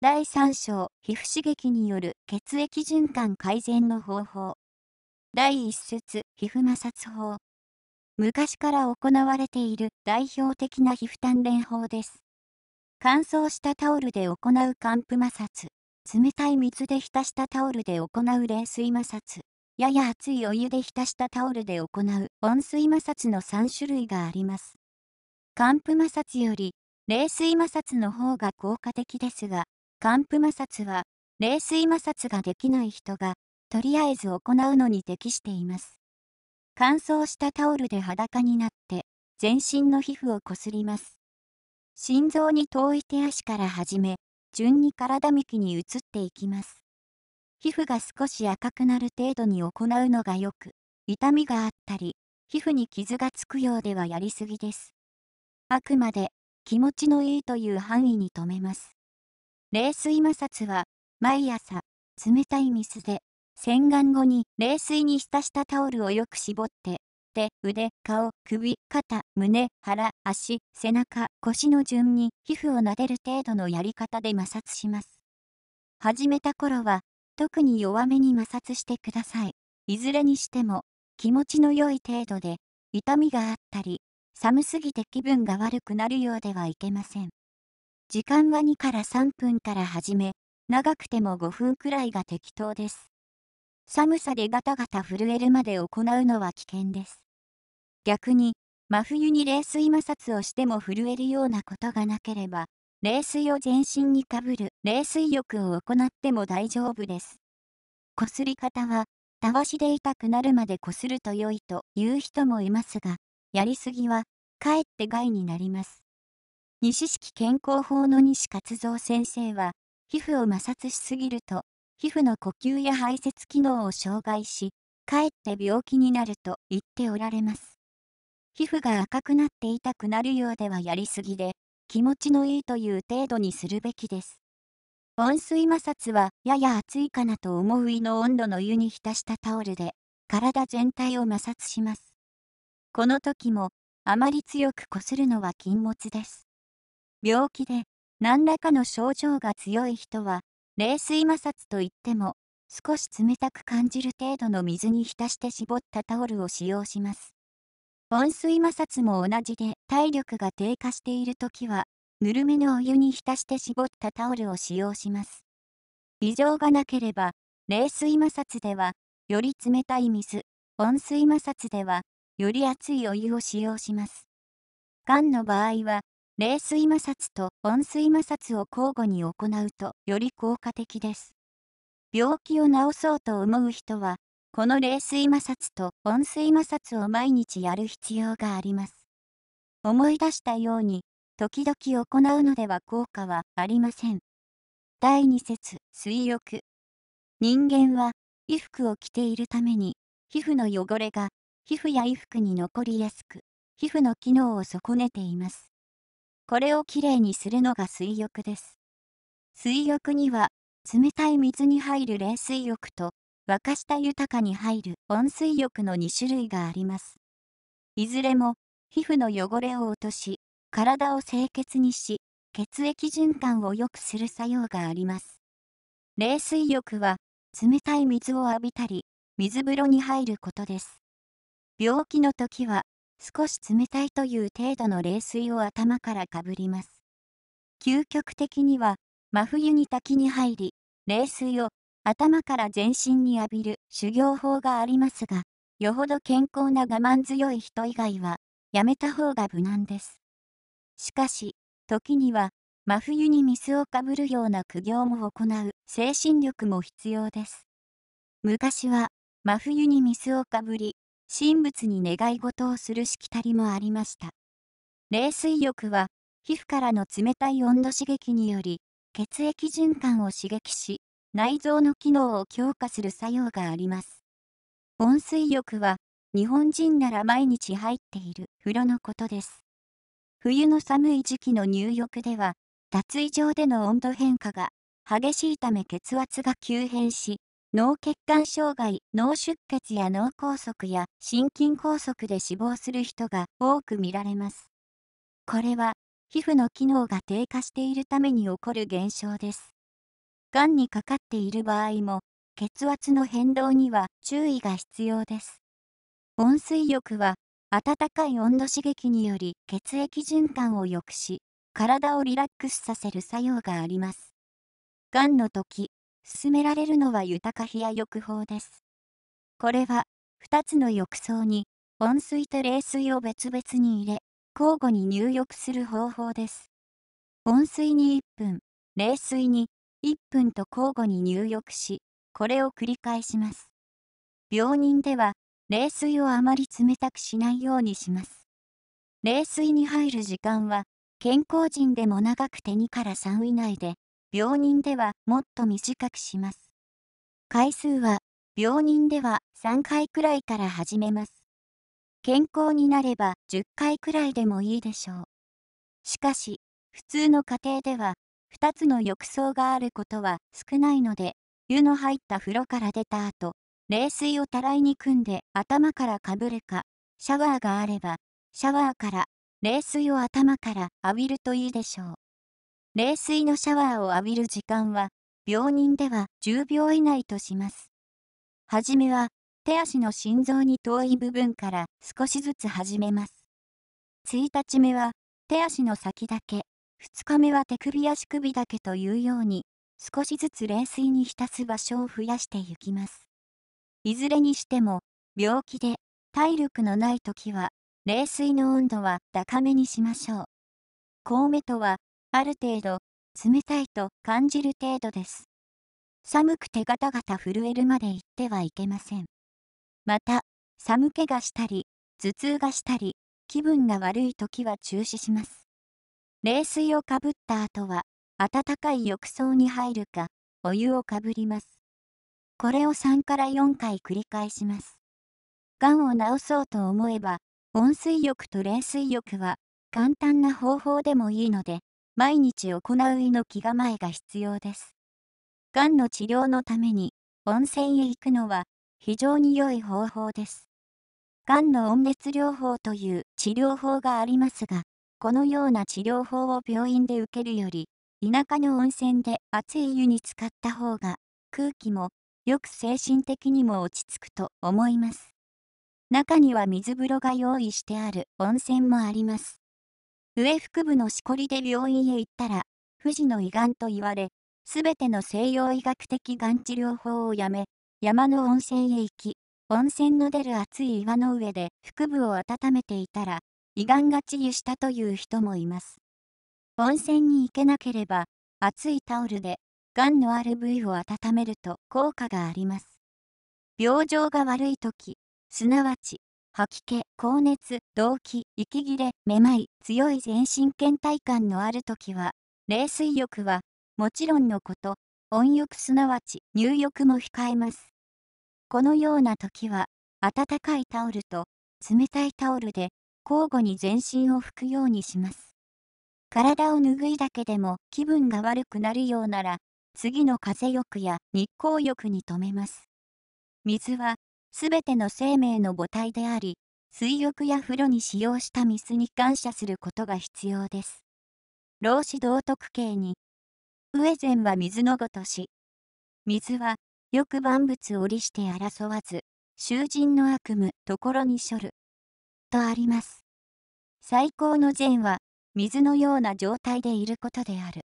第3章、皮膚刺激による血液循環改善の方法。第1節、皮膚摩擦法。昔から行われている代表的な皮膚鍛錬法です。乾燥したタオルで行う寒布摩擦。冷たい水で浸したタオルで行う冷水摩擦。やや熱いお湯で浸したタオルで行う温水摩擦の3種類があります。寒布摩擦より冷水摩擦の方が効果的ですが、乾布摩擦は、冷水摩擦ができない人が、とりあえず行うのに適しています。乾燥したタオルで裸になって、全身の皮膚をこすります。心臓に遠い手足から始め、順に体幹に移っていきます。皮膚が少し赤くなる程度に行うのがよく、痛みがあったり、皮膚に傷がつくようではやりすぎです。あくまで、気持ちのいいという範囲に留めます。冷水摩擦は、毎朝、冷たい水で、洗顔後に冷水に浸したタオルをよく絞って、手、腕、顔、首、肩、胸、腹、足、背中、腰の順に皮膚を撫でる程度のやり方で摩擦します。始めた頃は、特に弱めに摩擦してください。いずれにしても、気持ちの良い程度で、痛みがあったり、寒すぎて気分が悪くなるようではいけません。時間は2から3分から始め、長くても5分くらいが適当です。寒さでガタガタ震えるまで行うのは危険です。逆に、真冬に冷水摩擦をしても震えるようなことがなければ、冷水を全身にかぶる冷水浴を行っても大丈夫です。こすり方は、たわしで痛くなるまでこすると良いという人もいますが、やりすぎは、かえって害になります。西式健康法の西勝蔵先生は、皮膚を摩擦しすぎると、皮膚の呼吸や排泄機能を障害し、かえって病気になると言っておられます。皮膚が赤くなって痛くなるようではやりすぎで、気持ちのいいという程度にするべきです。温水摩擦はやや熱いかなと思う胃の温度の湯に浸したタオルで、体全体を摩擦します。この時も、あまり強くこするのは禁物です。病気で何らかの症状が強い人は冷水摩擦といっても少し冷たく感じる程度の水に浸して絞ったタオルを使用します温水摩擦も同じで体力が低下している時はぬるめのお湯に浸して絞ったタオルを使用します異常がなければ冷水摩擦ではより冷たい水温水摩擦ではより熱いお湯を使用しますがんの場合は冷水摩擦と温水摩擦を交互に行うとより効果的です。病気を治そうと思う人は、この冷水摩擦と温水摩擦を毎日やる必要があります。思い出したように、時々行うのでは効果はありません。第2節、水浴。人間は、衣服を着ているために、皮膚の汚れが、皮膚や衣服に残りやすく、皮膚の機能を損ねています。これをきれいにするのが水浴です。水浴には、冷たい水に入る冷水浴と、沸かした豊かに入る温水浴の2種類があります。いずれも、皮膚の汚れを落とし、体を清潔にし、血液循環を良くする作用があります。冷水浴は、冷たい水を浴びたり、水風呂に入ることです。病気の時は、少し冷たいという程度の冷水を頭からかぶります。究極的には、真冬に滝に入り、冷水を頭から全身に浴びる修行法がありますが、よほど健康な我慢強い人以外は、やめた方が無難です。しかし、時には、真冬に水をかぶるような苦行も行う精神力も必要です。昔は、真冬に水をかぶり、神仏に願い事をするしきたりもありました。冷水浴は、皮膚からの冷たい温度刺激により、血液循環を刺激し、内臓の機能を強化する作用があります。温水浴は、日本人なら毎日入っている風呂のことです。冬の寒い時期の入浴では、脱衣場での温度変化が激しいため血圧が急変し、脳血管障害、脳出血や脳梗塞や心筋梗塞で死亡する人が多く見られます。これは、皮膚の機能が低下しているために起こる現象です。がんにかかっている場合も、血圧の変動には注意が必要です。温水浴は、暖かい温度刺激により血液循環を良くし、体をリラックスさせる作用があります。がんの時、勧められるのは豊か冷や浴法です。これは、2つの浴槽に、温水と冷水を別々に入れ、交互に入浴する方法です。温水に1分、冷水に1分と交互に入浴し、これを繰り返します。病人では、冷水をあまり冷たくしないようにします。冷水に入る時間は、健康人でも長く手2から3以内で、病人ではもっと短くします。回数は病人では3回くらいから始めます。健康になれば10回くらいでもいいでしょう。しかし、普通の家庭では2つの浴槽があることは少ないので、湯の入った風呂から出た後、冷水をたらいに組んで頭からかぶるか、シャワーがあれば、シャワーから冷水を頭から浴びるといいでしょう。冷水のシャワーを浴びる時間は、病人では10秒以内とします。はじめは、手足の心臓に遠い部分から少しずつ始めます。1日目は、手足の先だけ、2日目は手首足首だけというように、少しずつ冷水に浸す場所を増やしていきます。いずれにしても、病気で体力のない時は、冷水の温度は高めにしましょう。ウメとは、ある程度、冷たいと感じる程度です。寒くてガタガタ震えるまで行ってはいけません。また、寒気がしたり、頭痛がしたり、気分が悪い時は中止します。冷水をかぶった後は、暖かい浴槽に入るか、お湯をかぶります。これを3から4回繰り返します。がんを治そうと思えば、温水浴と冷水浴は簡単な方法でもいいので、毎日行う胃の気構えが必要です。がんの治療のために温泉へ行くのは非常に良い方法です。がんの温熱療法という治療法がありますが、このような治療法を病院で受けるより、田舎の温泉で熱い湯に浸かった方が空気もよく精神的にも落ち着くと思います。中には水風呂が用意してある温泉もあります。上腹部のしこりで病院へ行ったら、富士の胃がんと言われ、すべての西洋医学的がん治療法をやめ、山の温泉へ行き、温泉の出る熱い岩の上で腹部を温めていたら、胃がんが治癒したという人もいます。温泉に行けなければ、熱いタオルで、がんのある部位を温めると効果があります。病状が悪い時、すなわち、吐き気、高熱、動悸、息切れ、めまい、強い全身倦怠感のある時は、冷水浴は、もちろんのこと、温浴すなわち入浴も控えます。このような時は、温かいタオルと冷たいタオルで交互に全身を拭くようにします。体を拭いだけでも気分が悪くなるようなら、次の風浴や日光浴に止めます。水はすべての生命の母体であり、水浴や風呂に使用した水に感謝することが必要です。老子道徳経に、上善は水のごとし、水は、よく万物を利して争わず、囚人の悪夢、ところに処る。とあります。最高の善は、水のような状態でいることである。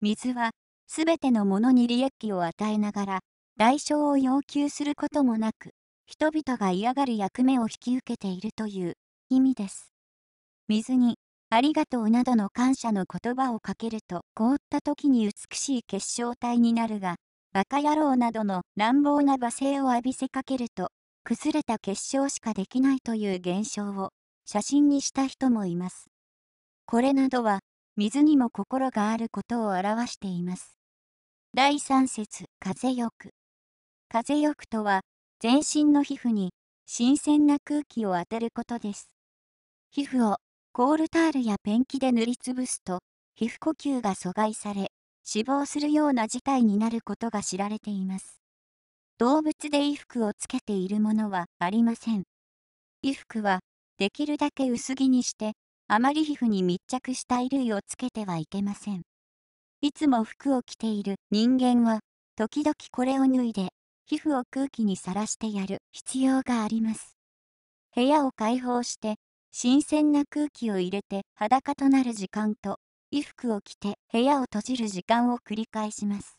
水は、すべてのものに利益を与えながら、代償を要求することもなく、人々が嫌がる役目を引き受けているという意味です。水に、ありがとうなどの感謝の言葉をかけると凍った時に美しい結晶体になるが、バカ野郎などの乱暴な罵声を浴びせかけると、崩れた結晶しかできないという現象を写真にした人もいます。これなどは、水にも心があることを表しています。第3節風よく。風よくとは、全身の皮膚に新鮮な空気を当てることです。皮膚をコールタールやペンキで塗りつぶすと、皮膚呼吸が阻害され、死亡するような事態になることが知られています。動物で衣服をつけているものはありません。衣服は、できるだけ薄着にして、あまり皮膚に密着した衣類をつけてはいけません。いつも服を着ている人間は、時々これを脱いで、皮膚を空気にさらしてやる必要があります。部屋を開放して、新鮮な空気を入れて裸となる時間と、衣服を着て部屋を閉じる時間を繰り返します。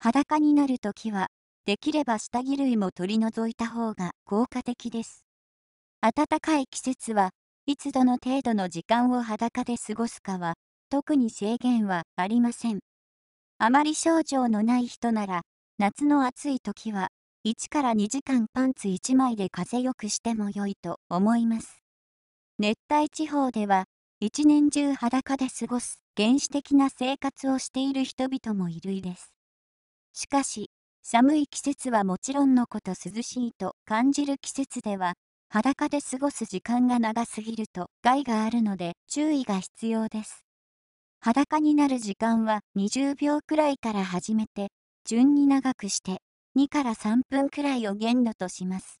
裸になるときは、できれば下着類も取り除いた方が効果的です。暖かい季節はいつどの程度の時間を裸で過ごすかは特に制限はありません。あまり症状のない人なら夏の暑い時は、1から2時間パンツ1枚で風よくしても良いと思います。熱帯地方では、一年中裸で過ごす原始的な生活をしている人々もいるいです。しかし、寒い季節はもちろんのこと涼しいと感じる季節では、裸で過ごす時間が長すぎると害があるので注意が必要です。裸になる時間は20秒くらいから始めて順に長くして2から3分くらいを限度とします。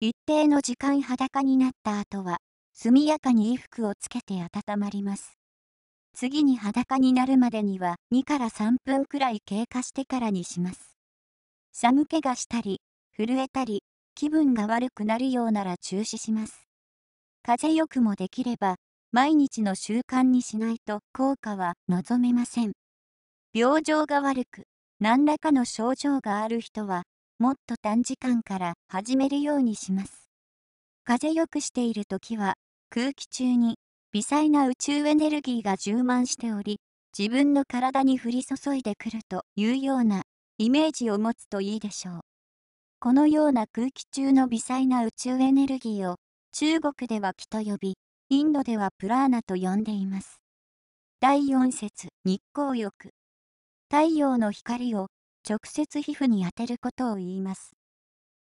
一定の時間裸になった後は速やかに衣服をつけて温まります。次に裸になるまでには2から3分くらい経過してからにします。寒気がしたり、震えたり、気分が悪くなるようなら中止します。風邪よくもできれば、毎日の習慣にしないと効果は望めません。病状が悪く、何らかの症状がある人は、もっと短時間から始めるようにします。風邪よくしている時は、空気中に微細な宇宙エネルギーが充満しており、自分の体に降り注いでくるというようなイメージを持つといいでしょう。このような空気中の微細な宇宙エネルギーを中国では気と呼び、インドではプラーナと呼んでいます。第4節日光浴太陽の光を直接皮膚に当てることを言います。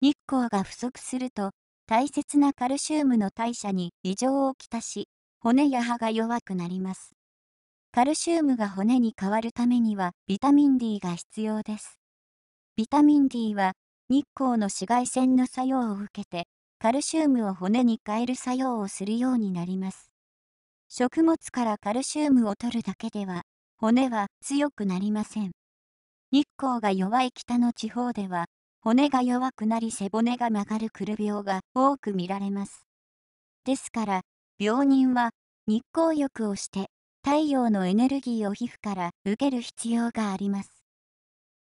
日光が不足すると、大切なカルシウムの代謝に異常をきたし、骨や歯が弱くなります。カルシウムが骨に変わるためにはビタミン D が必要です。ビタミン D は日光の紫外線の作用を受けてカルシウムを骨に変える作用をするようになります。食物からカルシウムを摂るだけでは骨は強くなりません。日光が弱い北の地方では、骨が弱くなり背骨が曲がるくる病が多く見られます。ですから、病人は日光浴をして太陽のエネルギーを皮膚から受ける必要があります。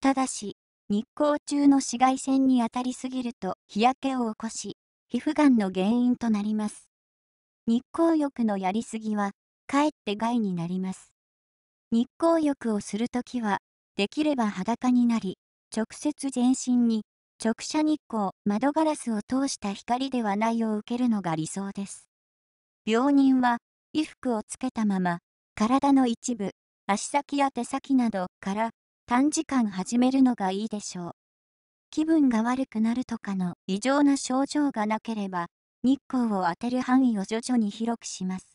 ただし、日光中の紫外線に当たりすぎると日焼けを起こし、皮膚がんの原因となります。日光浴のやりすぎは、かえって害になります。日光浴をするときは、できれば裸になり、直接全身に、直射日光、窓ガラスを通した光ではないを受けるのが理想です。病人は、衣服をつけたまま、体の一部、足先や手先などから短時間始めるのがいいでしょう。気分が悪くなるとかの異常な症状がなければ、日光を当てる範囲を徐々に広くします。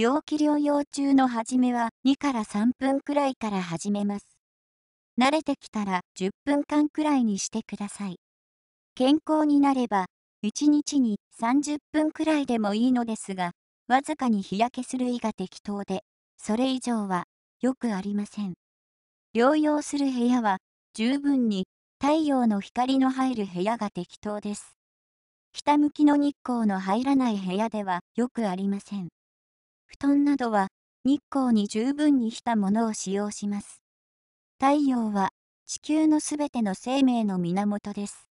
病気療養中の初めは2から3分くらいから始めます。慣れてきたら10分間くらいにしてください。健康になれば1日に30分くらいでもいいのですが、わずかに日焼けする胃が適当で、それ以上はよくありません。療養する部屋は十分に太陽の光の入る部屋が適当です。北向きの日光の入らない部屋ではよくありません。布団などは日光に十分にしたものを使用します。太陽は地球のすべての生命の源です。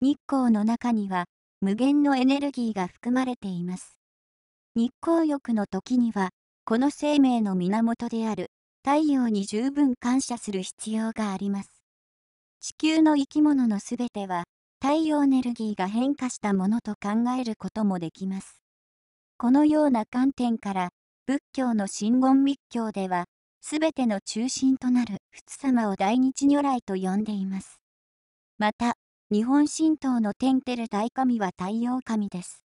日光の中には無限のエネルギーが含まれています。日光浴の時には、この生命の源である太陽に十分感謝する必要があります。地球の生き物のすべては、太陽エネルギーが変化したものと考えることもできます。このような観点から仏教の真言密教では全ての中心となる仏様を大日如来と呼んでいます。また日本神道の天照大神は太陽神です。